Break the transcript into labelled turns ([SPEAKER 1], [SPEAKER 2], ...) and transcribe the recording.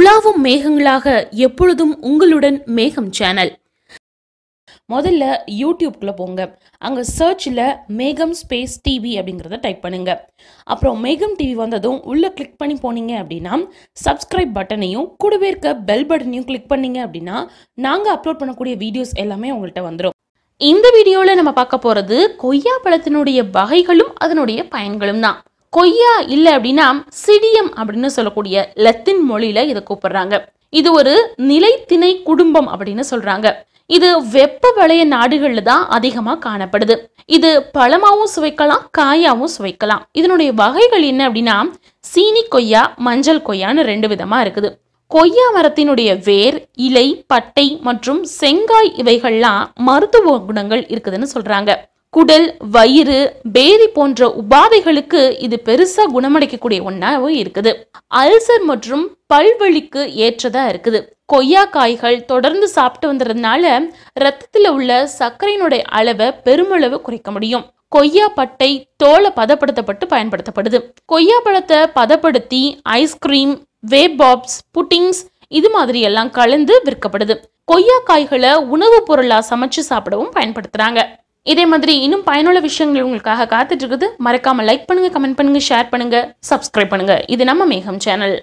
[SPEAKER 1] உலாவும் மேகங்களாக எப்பொழுதும் உங்களுடன் மேகம் சேனல் முதல்ல யூடியூப்குள்ளே போங்க அங்கே சர்ச்சில் மேகம் ஸ்பேஸ் டிவி அப்படிங்கிறத டைப் பண்ணுங்க அப்புறம் மேகம் டிவி வந்ததும் உள்ளே கிளிக் பண்ணி போனீங்க அப்படின்னா சப்ஸ்கிரைப் பட்டனையும் கூடவே இருக்க பெல் பட்டனையும் கிளிக் பண்ணீங்க அப்படின்னா நாங்கள் அப்லோட் பண்ணக்கூடிய வீடியோஸ் எல்லாமே உங்கள்கிட்ட வந்துடும் இந்த வீடியோவில் நம்ம பார்க்க போகிறது கொய்யா பழத்தினுடைய வகைகளும் அதனுடைய பயன்களும் தான் கொய்யா இல்லை அப்படின்னா சிடியம் அப்படின்னு சொல்லக்கூடிய லத்தின் மொழியில இதை கூப்பிடுறாங்க இது ஒரு நிலைத்திணை குடும்பம் அப்படின்னு சொல்றாங்க இது வெப்ப வளைய நாடுகளில் தான் அதிகமாக காணப்படுது இது பழமாவும் சுவைக்கலாம் காயாவும் சுவைக்கலாம் இதனுடைய வகைகள் என்ன அப்படின்னா சீனி கொய்யா மஞ்சள் கொய்யான்னு ரெண்டு விதமாக இருக்குது கொய்யா மரத்தினுடைய வேர் இலை பட்டை மற்றும் செங்காய் இவைகள்லாம் மருத்துவ குணங்கள் இருக்குதுன்னு சொல்கிறாங்க குடல் வயிறு பேதி போன்ற உபாதைகளுக்கு இது பெருசா குணமடைக்கக்கூடிய ஒன்றாகவும் இருக்குது அல்சர் மற்றும் பல்வழிக்கு ஏற்றதா இருக்குது கொய்யா காய்கள் தொடர்ந்து சாப்பிட்டு வந்ததுனால ரத்தத்தில் உள்ள சர்க்கரையினுடைய அளவை பெருமளவு குறைக்க முடியும் கொய்யா பட்டை தோலை பதப்படுத்தப்பட்டு பயன்படுத்தப்படுது கொய்யா பழத்தை பதப்படுத்தி ஐஸ்கிரீம் வேபாப்ஸ் புட்டிங்ஸ் இது மாதிரி எல்லாம் கலந்து விற்கப்படுது கொய்யா காய்களை உணவுப் பொருளாக சமைச்சு சாப்பிடவும் பயன்படுத்துறாங்க இதே மாதிரி இன்னும் பயனுள்ள விஷயங்கள் உங்களுக்காக காத்துட்டு இருக்குது மறக்காம லைக் பண்ணுங்க கமெண்ட் பண்ணுங்க ஷேர் பண்ணுங்க சப்ஸ்கிரைப் பண்ணுங்க இது நம்ம மேகம் சேனல்